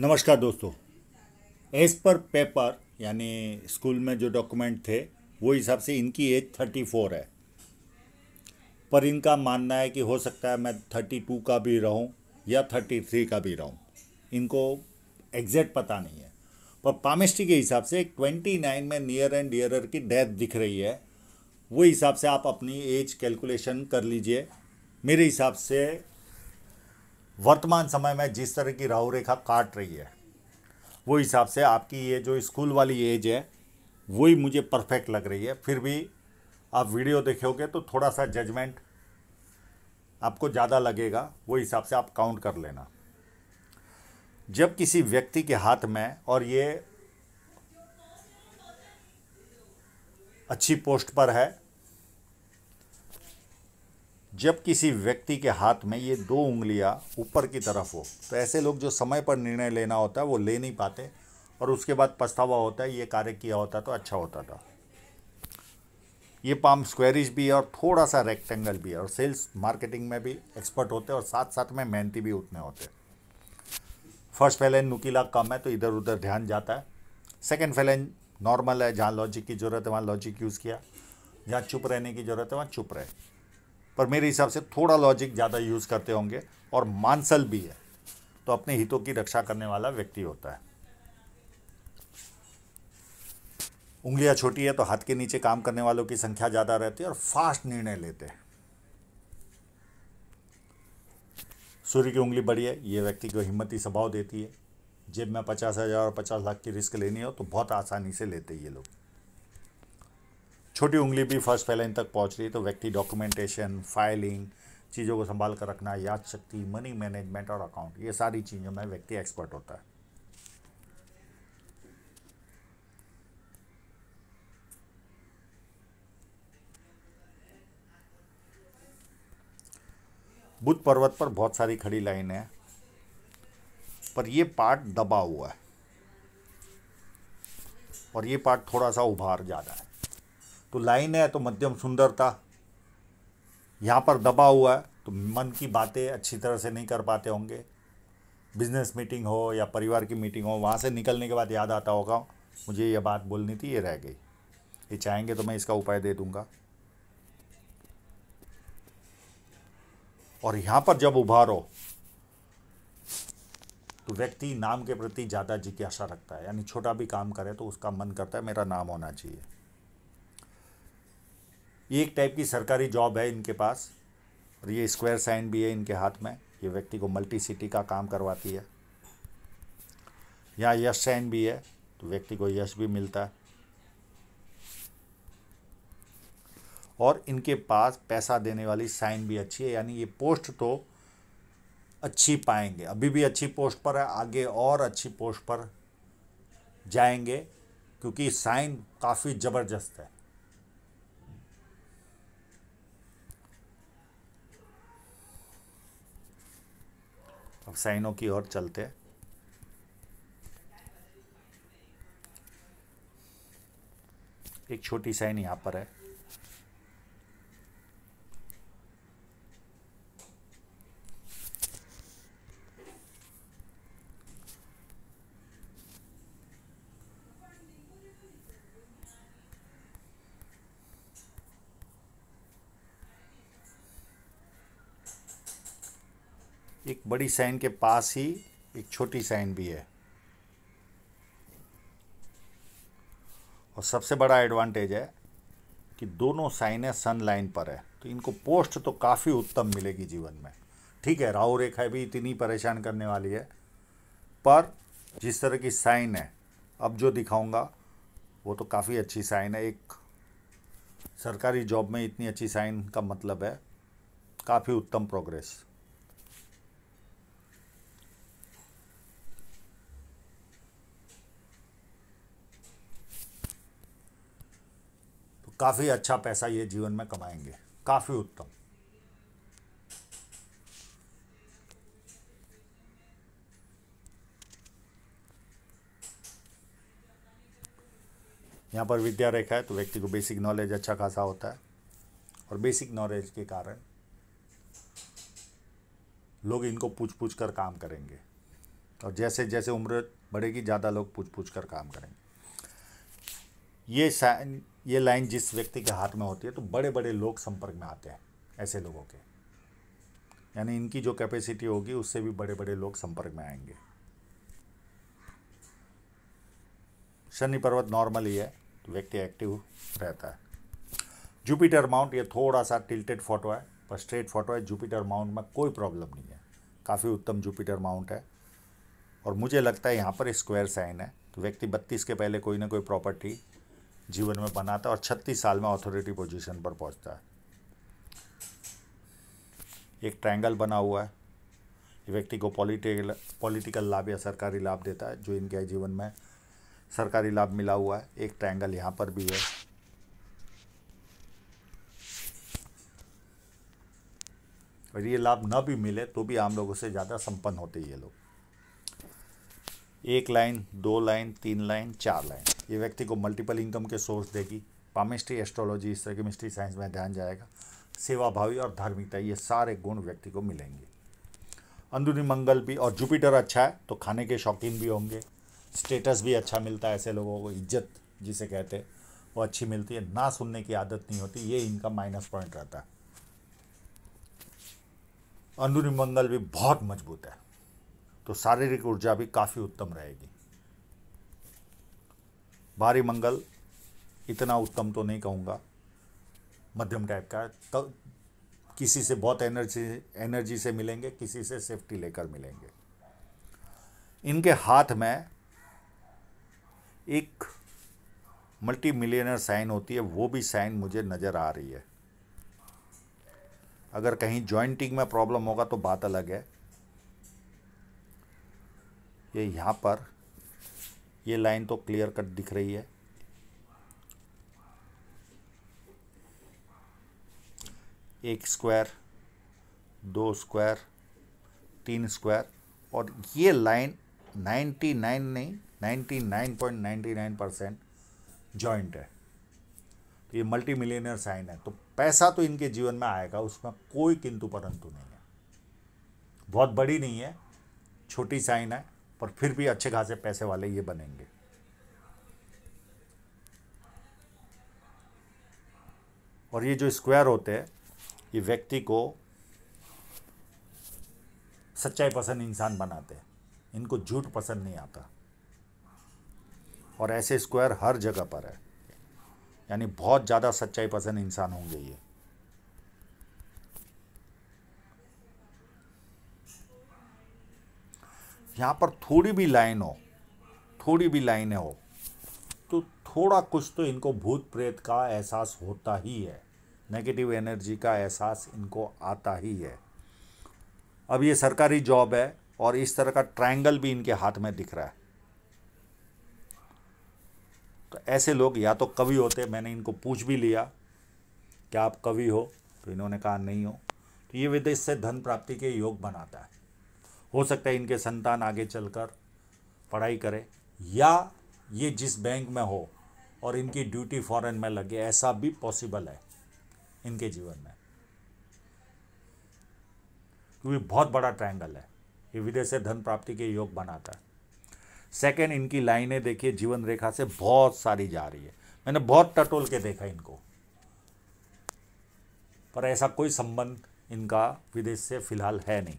नमस्कार दोस्तों as per paper यानी स्कूल में जो डॉक्यूमेंट थे वो हिसाब से इनकी एज थर्टी फोर है पर इनका मानना है कि हो सकता है मैं थर्टी टू का भी रहूं या थर्टी थ्री का भी रहूं इनको एग्जैक्ट पता नहीं है पर पामिस्ट्री के हिसाब से ट्वेंटी नाइन में नियर एंड डियरर की डेथ दिख रही है वो हिसाब से आप अपनी एज कैलकुलेशन कर लीजिए मेरे हिसाब से वर्तमान समय में जिस तरह की राहु रेखा काट रही है वो हिसाब से आपकी ये जो स्कूल वाली एज है वही मुझे परफेक्ट लग रही है फिर भी आप वीडियो देखोगे तो थोड़ा सा जजमेंट आपको ज़्यादा लगेगा वो हिसाब से आप काउंट कर लेना जब किसी व्यक्ति के हाथ में और ये अच्छी पोस्ट पर है जब किसी व्यक्ति के हाथ में ये दो उंगलियां ऊपर की तरफ हो तो ऐसे लोग जो समय पर निर्णय लेना होता है वो ले नहीं पाते और उसके बाद पछतावा होता है ये कार्य किया होता तो अच्छा होता था ये पाम स्क्वेरिश भी है और थोड़ा सा रेक्टेंगल भी है और सेल्स मार्केटिंग में भी एक्सपर्ट होते हैं और साथ साथ में मेहनती भी उतने होते हैं फर्स्ट फैलेन नुकीला कम है तो इधर उधर ध्यान जाता है सेकेंड फैलेन नॉर्मल है जहाँ लॉजिक की ज़रूरत है वहाँ लॉजिक यूज़ किया जहाँ चुप रहने की ज़रूरत है वहाँ चुप रहे पर मेरे हिसाब से थोड़ा लॉजिक ज़्यादा यूज़ करते होंगे और मानसल भी है तो अपने हितों की रक्षा करने वाला व्यक्ति होता है उंगलियां छोटी है तो हाथ के नीचे काम करने वालों की संख्या ज़्यादा रहती है और फास्ट निर्णय लेते हैं सूर्य की उंगली बड़ी है ये व्यक्ति को हिम्मती स्वभाव देती है जेब में पचास हज़ार और पचास लाख की रिस्क लेनी हो तो बहुत आसानी से लेते हैं ये लोग छोटी उंगली भी फर्स्ट फैलाइन तक पहुंच रही है तो व्यक्ति डॉक्यूमेंटेशन फाइलिंग चीज़ों को संभाल कर रखना याद शक्ति मनी मैनेजमेंट और अकाउंट ये सारी चीज़ों में व्यक्ति एक्सपर्ट होता है बुद्ध पर्वत पर बहुत सारी खड़ी लाइन है पर ये पार्ट दबा हुआ है और ये पार्ट थोड़ा सा उभार जा रहा है तो लाइन है तो मध्यम सुंदरता यहाँ पर दबा हुआ है तो मन की बातें अच्छी तरह से नहीं कर पाते होंगे बिजनेस मीटिंग हो या परिवार की मीटिंग हो वहाँ से निकलने के बाद याद आता होगा मुझे ये बात बोलनी थी ये रह गई ये चाहेंगे तो मैं इसका उपाय दे दूँगा और यहाँ पर जब उभारो तो व्यक्ति नाम के प्रति ज़्यादा जिज्ञासा रखता है यानी छोटा भी काम करे तो उसका मन करता है मेरा नाम होना चाहिए ये एक टाइप की सरकारी जॉब है इनके पास और ये स्क्वायर साइन भी है इनके हाथ में ये व्यक्ति को मल्टी सिटी का काम करवाती है यहाँ यश साइन भी है तो व्यक्ति को यश भी मिलता है और इनके पास पैसा देने वाली साइन भी अच्छी है यानी ये पोस्ट तो अच्छी पाएंगे अभी भी अच्छी पोस्ट पर है आगे और अच्छी पोस्ट पर जाएंगे क्योंकि साइन काफ़ी ज़बरदस्त है अब साइनों की ओर चलते हैं एक छोटी साइन यहाँ पर है एक बड़ी साइन के पास ही एक छोटी साइन भी है और सबसे बड़ा एडवांटेज है कि दोनों साइनें सन लाइन पर है तो इनको पोस्ट तो काफ़ी उत्तम मिलेगी जीवन में ठीक है राहु रेखा भी इतनी परेशान करने वाली है पर जिस तरह की साइन है अब जो दिखाऊंगा वो तो काफ़ी अच्छी साइन है एक सरकारी जॉब में इतनी अच्छी साइन का मतलब है काफ़ी उत्तम प्रोग्रेस काफ़ी अच्छा पैसा ये जीवन में कमाएंगे काफ़ी उत्तम यहाँ पर विद्या रेखा है तो व्यक्ति को बेसिक नॉलेज अच्छा खासा होता है और बेसिक नॉलेज के कारण लोग इनको पूछ पूछ कर काम करेंगे और जैसे जैसे उम्र बढ़ेगी ज़्यादा लोग पूछ पूछ कर काम करेंगे ये साइन ये लाइन जिस व्यक्ति के हाथ में होती है तो बड़े बड़े लोग संपर्क में आते हैं ऐसे लोगों के यानी इनकी जो कैपेसिटी होगी उससे भी बड़े बड़े लोग संपर्क में आएंगे शनि पर्वत नॉर्मल ही है तो व्यक्ति एक्टिव रहता है जुपिटर माउंट ये थोड़ा सा टिल्टेड फोटो है पर स्ट्रेट फोटो है जुपिटर माउंट में कोई प्रॉब्लम नहीं है काफ़ी उत्तम जुपिटर माउंट है और मुझे लगता है यहाँ पर स्क्वायर साइन है तो व्यक्ति बत्तीस के पहले कोई ना कोई प्रॉपर्टी जीवन में बनाता है और छत्तीस साल में अथॉरिटी पोजीशन पर पहुंचता है एक ट्रायंगल बना हुआ है व्यक्ति को पॉलिटिकल पॉलिटिकल लाभ या सरकारी लाभ देता है जो इनके जीवन में सरकारी लाभ मिला हुआ है एक ट्रायंगल यहाँ पर भी है और ये लाभ न भी मिले तो भी आम लोगों से ज़्यादा संपन्न होते ये लोग एक लाइन दो लाइन तीन लाइन चार लाइन ये व्यक्ति को मल्टीपल इनकम के सोर्स देगी पामिस्ट्री एस्ट्रोलॉजी इस तरह की मिस्ट्री साइंस में ध्यान जाएगा सेवाभावी और धार्मिकता ये सारे गुण व्यक्ति को मिलेंगे अंदरूनी मंगल भी और जुपिटर अच्छा है तो खाने के शौकीन भी होंगे स्टेटस भी अच्छा मिलता है ऐसे लोगों को इज्जत जिसे कहते हैं वो अच्छी मिलती है ना सुनने की आदत नहीं होती ये इनका माइनस पॉइंट रहता है अंदरूनी मंगल भी बहुत मजबूत है तो शारीरिक ऊर्जा भी काफ़ी उत्तम रहेगी भारी मंगल इतना उत्तम तो नहीं कहूँगा मध्यम टाइप का तो किसी से बहुत एनर्जी एनर्जी से मिलेंगे किसी से सेफ्टी लेकर मिलेंगे इनके हाथ में एक मल्टी मिलियनर साइन होती है वो भी साइन मुझे नज़र आ रही है अगर कहीं जॉइंटिंग में प्रॉब्लम होगा तो बात अलग है ये यहाँ पर ये लाइन तो क्लियर कट दिख रही है एक स्क्वायर दो स्क्वायर तीन स्क्वायर और ये लाइन 99 नहीं 99.99 परसेंट जॉइंट है तो ये मल्टी मिलीनियर साइन है तो पैसा तो इनके जीवन में आएगा उसमें कोई किंतु परंतु नहीं है बहुत बड़ी नहीं है छोटी साइन है पर फिर भी अच्छे खासे पैसे वाले ये बनेंगे और ये जो स्क्वायर होते हैं ये व्यक्ति को सच्चाई पसंद इंसान बनाते हैं इनको झूठ पसंद नहीं आता और ऐसे स्क्वायर हर जगह पर है यानी बहुत ज़्यादा सच्चाई पसंद इंसान होंगे ये यहाँ पर थोड़ी भी लाइन हो थोड़ी भी लाइनें हो तो थोड़ा कुछ तो इनको भूत प्रेत का एहसास होता ही है नेगेटिव एनर्जी का एहसास इनको आता ही है अब ये सरकारी जॉब है और इस तरह का ट्रायंगल भी इनके हाथ में दिख रहा है तो ऐसे लोग या तो कवि होते मैंने इनको पूछ भी लिया क्या आप कवि हो तो इन्होंने कहा नहीं हो तो ये विदेश से धन प्राप्ति के योग बनाता है हो सकता है इनके संतान आगे चलकर पढ़ाई करे या ये जिस बैंक में हो और इनकी ड्यूटी फॉरेन में लगे ऐसा भी पॉसिबल है इनके जीवन में क्योंकि बहुत बड़ा ट्रायंगल है ये विदेश से धन प्राप्ति के योग बनाता है सेकेंड इनकी लाइनें देखिए जीवन रेखा से बहुत सारी जा रही है मैंने बहुत टटोल के देखा इनको पर ऐसा कोई संबंध इनका विदेश से फिलहाल है नहीं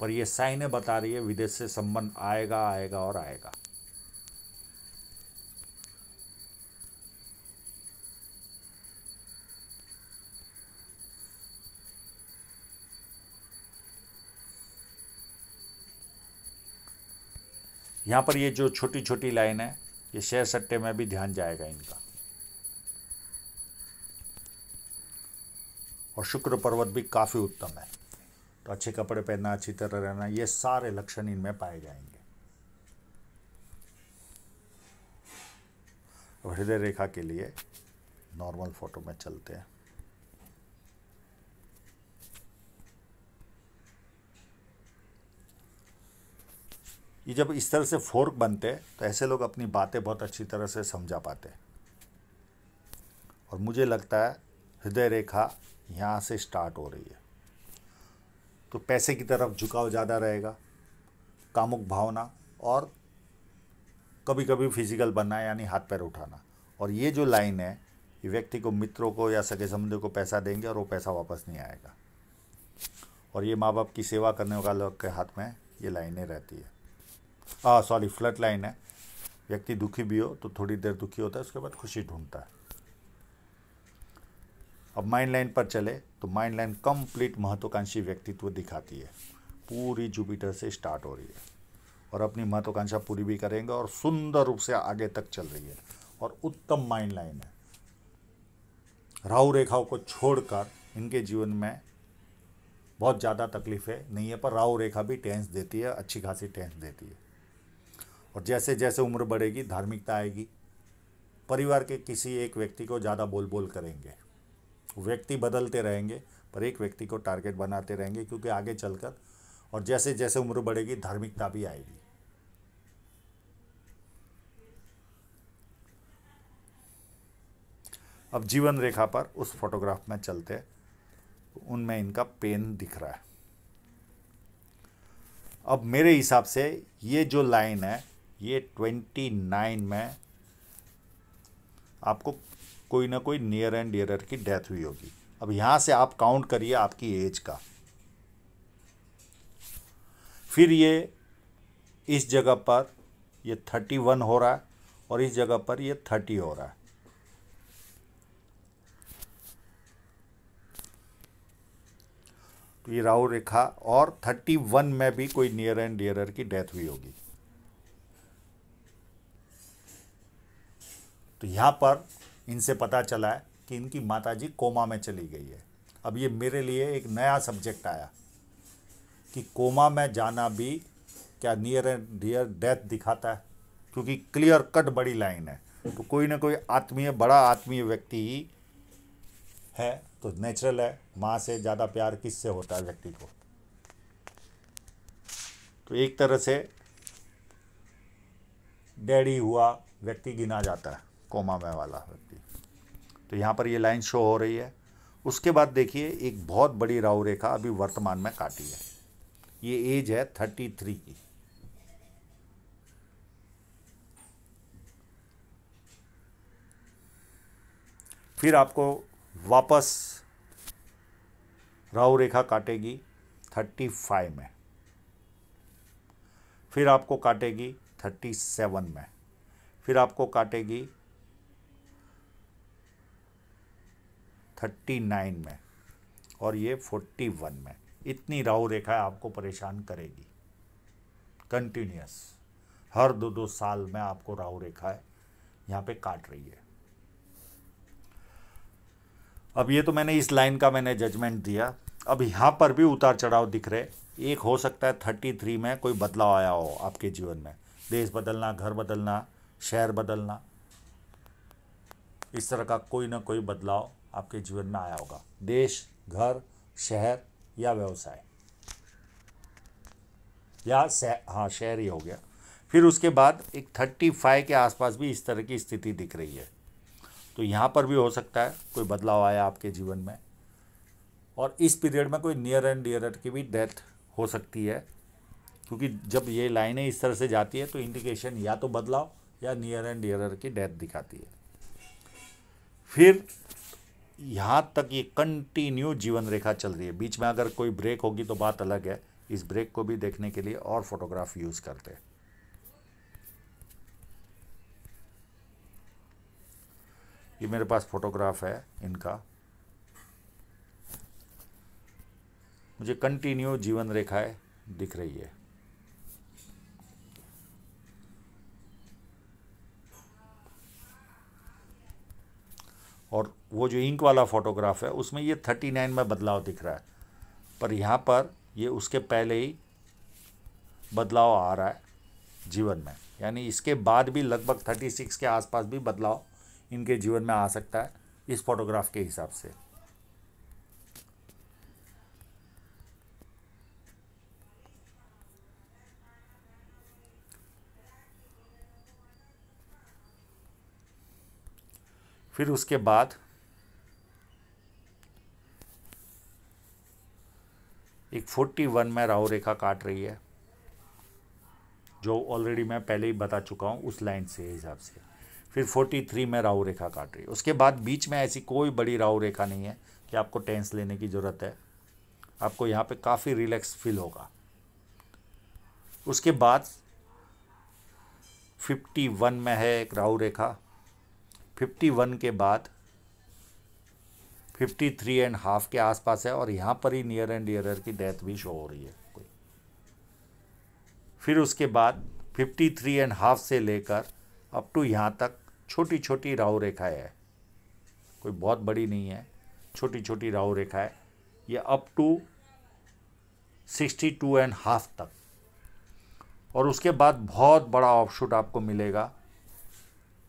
पर ये साइने बता रही है विदेश से संबंध आएगा आएगा और आएगा यहां पर ये जो छोटी छोटी लाइन है ये शेयर सट्टे में भी ध्यान जाएगा इनका और शुक्र पर्वत भी काफ़ी उत्तम है तो अच्छे कपड़े पहनना अच्छी तरह रहना ये सारे लक्षण इनमें पाए जाएंगे हृदय रेखा के लिए नॉर्मल फोटो में चलते हैं ये जब इस तरह से फोर्क बनते तो ऐसे लोग अपनी बातें बहुत अच्छी तरह से समझा पाते और मुझे लगता है हृदय रेखा यहाँ से स्टार्ट हो रही है तो पैसे की तरफ झुकाव ज़्यादा रहेगा कामुक भावना और कभी कभी फिजिकल बनना यानी हाथ पैर उठाना और ये जो लाइन है ये व्यक्ति को मित्रों को या सगे संबंधियों को पैसा देंगे और वो पैसा वापस नहीं आएगा और ये माँ बाप की सेवा करने वाले के हाथ में ये लाइनें रहती है सॉरी फ्लट लाइन है व्यक्ति दुखी भी हो तो थोड़ी देर दुखी होता है उसके बाद खुशी ढूंढता है अब माइंड लाइन पर चले तो माइंड लाइन कंप्लीट महत्वाकांक्षी व्यक्तित्व दिखाती है पूरी जुपिटर से स्टार्ट हो रही है और अपनी महत्वाकांक्षा पूरी भी करेंगे और सुंदर रूप से आगे तक चल रही है और उत्तम माइंड लाइन है राहु रेखाओं को छोड़कर इनके जीवन में बहुत ज़्यादा तकलीफें नहीं है पर राहु रेखा भी टेंस देती है अच्छी खासी टेंस देती है और जैसे जैसे उम्र बढ़ेगी धार्मिकता आएगी परिवार के किसी एक व्यक्ति को ज़्यादा बोल बोल करेंगे व्यक्ति बदलते रहेंगे पर एक व्यक्ति को टारगेट बनाते रहेंगे क्योंकि आगे चलकर और जैसे जैसे उम्र बढ़ेगी धार्मिकता भी आएगी अब जीवन रेखा पर उस फोटोग्राफ में चलते उनमें इनका पेन दिख रहा है अब मेरे हिसाब से ये जो लाइन है ये ट्वेंटी नाइन में आपको कोई ना कोई नियर एंड डियर की डेथ हुई होगी अब यहां से आप काउंट करिए आपकी एज का फिर ये इस जगह पर ये थर्टी वन हो रहा है और इस जगह पर ये थर्टी हो रहा है तो ये राहु रेखा और थर्टी वन में भी कोई नियर एंड डियर की डेथ हुई होगी तो यहां पर इनसे पता चला है कि इनकी माताजी कोमा में चली गई है अब ये मेरे लिए एक नया सब्जेक्ट आया कि कोमा में जाना भी क्या नियर एंड डियर डेथ दिखाता है क्योंकि क्लियर कट बड़ी लाइन है तो कोई ना कोई आत्मीय बड़ा आत्मीय व्यक्ति ही है तो नेचुरल है माँ से ज़्यादा प्यार किससे होता है व्यक्ति को तो एक तरह से डैडी हुआ व्यक्ति गिना जाता है कोमा में वाला व्यक्ति तो यहाँ पर ये लाइन शो हो रही है उसके बाद देखिए एक बहुत बड़ी राहु रेखा अभी वर्तमान में काटी है ये एज है थर्टी थ्री की फिर आपको वापस राहु रेखा काटेगी थर्टी फाइव में फिर आपको काटेगी थर्टी सेवन में फिर आपको काटेगी थर्टी नाइन में और ये फोर्टी वन में इतनी राहु रेखा आपको परेशान करेगी कंटिन्यूस हर दो दो साल में आपको राहु रेखा है यहाँ पे काट रही है अब ये तो मैंने इस लाइन का मैंने जजमेंट दिया अब यहाँ पर भी उतार चढ़ाव दिख रहे एक हो सकता है थर्टी थ्री में कोई बदलाव आया हो आपके जीवन में देश बदलना घर बदलना शहर बदलना इस तरह का कोई ना कोई बदलाव आपके जीवन में आया होगा देश घर शहर या व्यवसाय या हाँ शहर ही हो गया फिर उसके बाद एक थर्टी फाइव के आसपास भी इस तरह की स्थिति दिख रही है तो यहाँ पर भी हो सकता है कोई बदलाव आया आपके जीवन में और इस पीरियड में कोई नियर एंड डियर की भी डेथ हो सकती है क्योंकि जब ये लाइनें इस तरह से जाती है तो इंडिकेशन या तो बदलाव या नियर एंड डियर की डेथ दिखाती है फिर यहाँ तक ये कंटिन्यू जीवन रेखा चल रही है बीच में अगर कोई ब्रेक होगी तो बात अलग है इस ब्रेक को भी देखने के लिए और फोटोग्राफ यूज़ करते हैं ये मेरे पास फोटोग्राफ है इनका मुझे कंटिन्यू जीवन रेखाएं दिख रही है और वो जो इंक वाला फ़ोटोग्राफ है उसमें ये थर्टी नाइन में बदलाव दिख रहा है पर यहाँ पर ये उसके पहले ही बदलाव आ रहा है जीवन में यानी इसके बाद भी लगभग थर्टी सिक्स के आसपास भी बदलाव इनके जीवन में आ सकता है इस फोटोग्राफ के हिसाब से फिर उसके बाद एक फोर्टी वन में राहु रेखा काट रही है जो ऑलरेडी मैं पहले ही बता चुका हूँ उस लाइन से हिसाब से फिर फोर्टी थ्री में राहु रेखा काट रही है उसके बाद बीच में ऐसी कोई बड़ी राहु रेखा नहीं है कि आपको टेंस लेने की ज़रूरत है आपको यहाँ पे काफ़ी रिलैक्स फील होगा उसके बाद फिफ्टी वन में है एक राहु रेखा फिफ्टी वन के बाद फिफ्टी थ्री एंड हाफ के आसपास है और यहाँ पर ही नियर एंड डियरर की डेथ भी शो हो रही है कोई फिर उसके बाद फिफ्टी थ्री एंड हाफ से लेकर अप टू यहाँ तक छोटी छोटी राहु रेखाएँ है कोई बहुत बड़ी नहीं है छोटी छोटी राहु रेखा है ये up to sixty two and half तक और उसके बाद बहुत बड़ा ऑफशूट आपको मिलेगा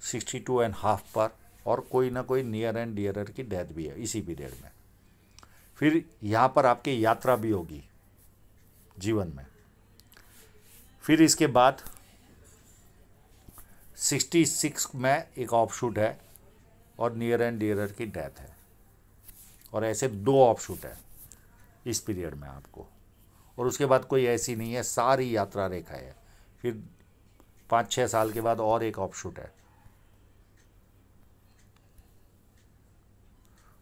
सिक्सटी टू एंड हाफ पर और कोई ना कोई नियर एंड डियरर की डेथ भी है इसी पीरियड में फिर यहाँ पर आपकी यात्रा भी होगी जीवन में फिर इसके बाद सिक्सटी सिक्स में एक ऑपशूट है और नियर एंड डियरर की डेथ है और ऐसे दो शूट है इस पीरियड में आपको और उसके बाद कोई ऐसी नहीं है सारी यात्रा रेखा है फिर पाँच छः साल के बाद और एक ऑपशूट है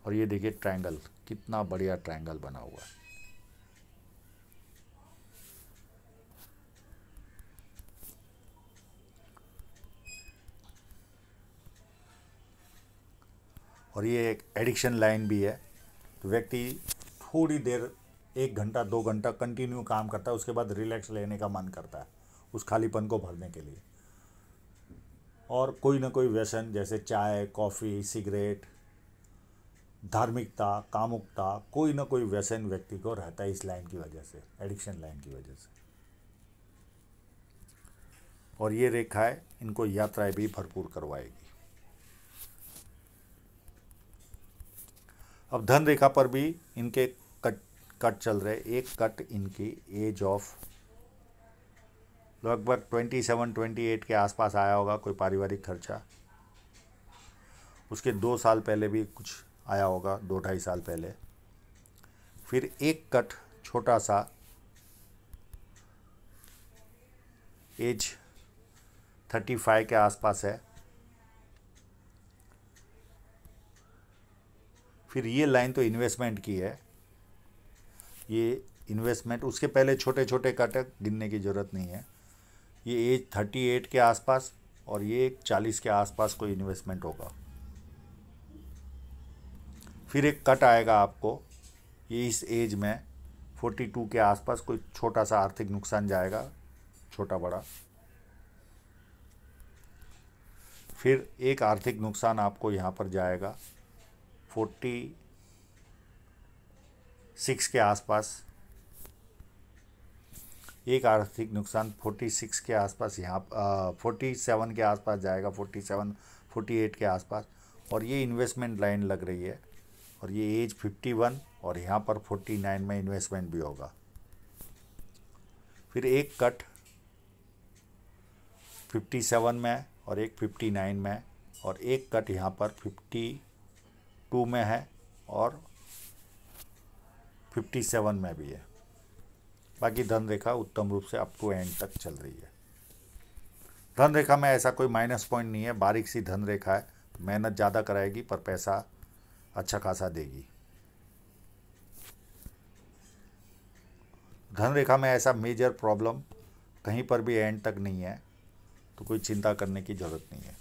और ये देखिए ट्रायंगल कितना बढ़िया ट्रायंगल बना हुआ है और ये एक एडिक्शन लाइन भी है तो व्यक्ति थोड़ी देर एक घंटा दो घंटा कंटिन्यू काम करता है उसके बाद रिलैक्स लेने का मन करता है उस खालीपन को भरने के लिए और कोई ना कोई व्यसन जैसे चाय कॉफ़ी सिगरेट धार्मिकता कामुकता कोई ना कोई व्यसन व्यक्ति को रहता है इस लाइन की वजह से एडिक्शन लाइन की वजह से और ये रेखाएं इनको यात्राएं भी भरपूर करवाएगी अब धन रेखा पर भी इनके कट कट चल रहे एक कट इनकी एज ऑफ लगभग ट्वेंटी सेवन ट्वेंटी एट के आसपास आया होगा कोई पारिवारिक खर्चा उसके दो साल पहले भी कुछ आया होगा दो ढाई साल पहले फिर एक कट छोटा सा एज थर्टी फाइव के आसपास है फिर ये लाइन तो इन्वेस्टमेंट की है ये इन्वेस्टमेंट उसके पहले छोटे छोटे कट गिनने की ज़रूरत नहीं है ये एज थर्टी एट के आसपास और ये एक चालीस के आसपास कोई इन्वेस्टमेंट होगा फिर एक कट आएगा आपको ये इस एज में 42 के आसपास कोई छोटा सा आर्थिक नुकसान जाएगा छोटा बड़ा फिर एक आर्थिक नुकसान आपको यहाँ पर जाएगा 46 के आसपास एक आर्थिक नुकसान 46 के आसपास यहाँ फोर्टी सेवन के आसपास जाएगा 47, 48 के आसपास और ये इन्वेस्टमेंट लाइन लग रही है और ये एज 51 और यहाँ पर 49 में इन्वेस्टमेंट भी होगा फिर एक कट 57 में और एक 59 में और एक कट यहाँ पर 52 में है और 57 में भी है बाकी धन रेखा उत्तम रूप से अप टू एंड तक चल रही है धन रेखा में ऐसा कोई माइनस पॉइंट नहीं है बारीक सी धन रेखा है मेहनत ज़्यादा कराएगी पर पैसा अच्छा खासा देगी धन रेखा में ऐसा मेजर प्रॉब्लम कहीं पर भी एंड तक नहीं है तो कोई चिंता करने की ज़रूरत नहीं है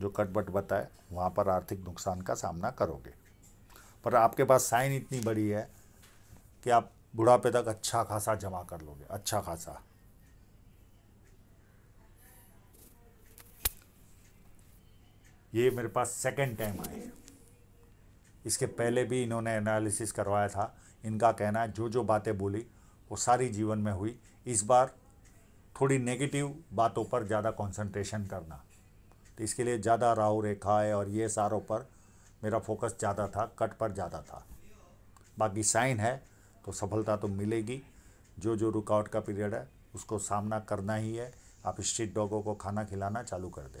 जो कटबट बताए वहाँ पर आर्थिक नुकसान का सामना करोगे पर आपके पास साइन इतनी बड़ी है कि आप बुढ़ापे तक अच्छा खासा जमा कर लोगे अच्छा खासा ये मेरे पास सेकेंड टाइम आए हैं इसके पहले भी इन्होंने एनालिसिस करवाया था इनका कहना है जो जो बातें बोली वो सारी जीवन में हुई इस बार थोड़ी नेगेटिव बातों पर ज़्यादा कंसंट्रेशन करना तो इसके लिए ज़्यादा राहु रेखा है और ये सारों पर मेरा फोकस ज़्यादा था कट पर ज़्यादा था बाकी साइन है तो सफलता तो मिलेगी जो जो रुकावट का पीरियड है उसको सामना करना ही है आप स्ट्रीट डॉगों को खाना खिलाना चालू कर दें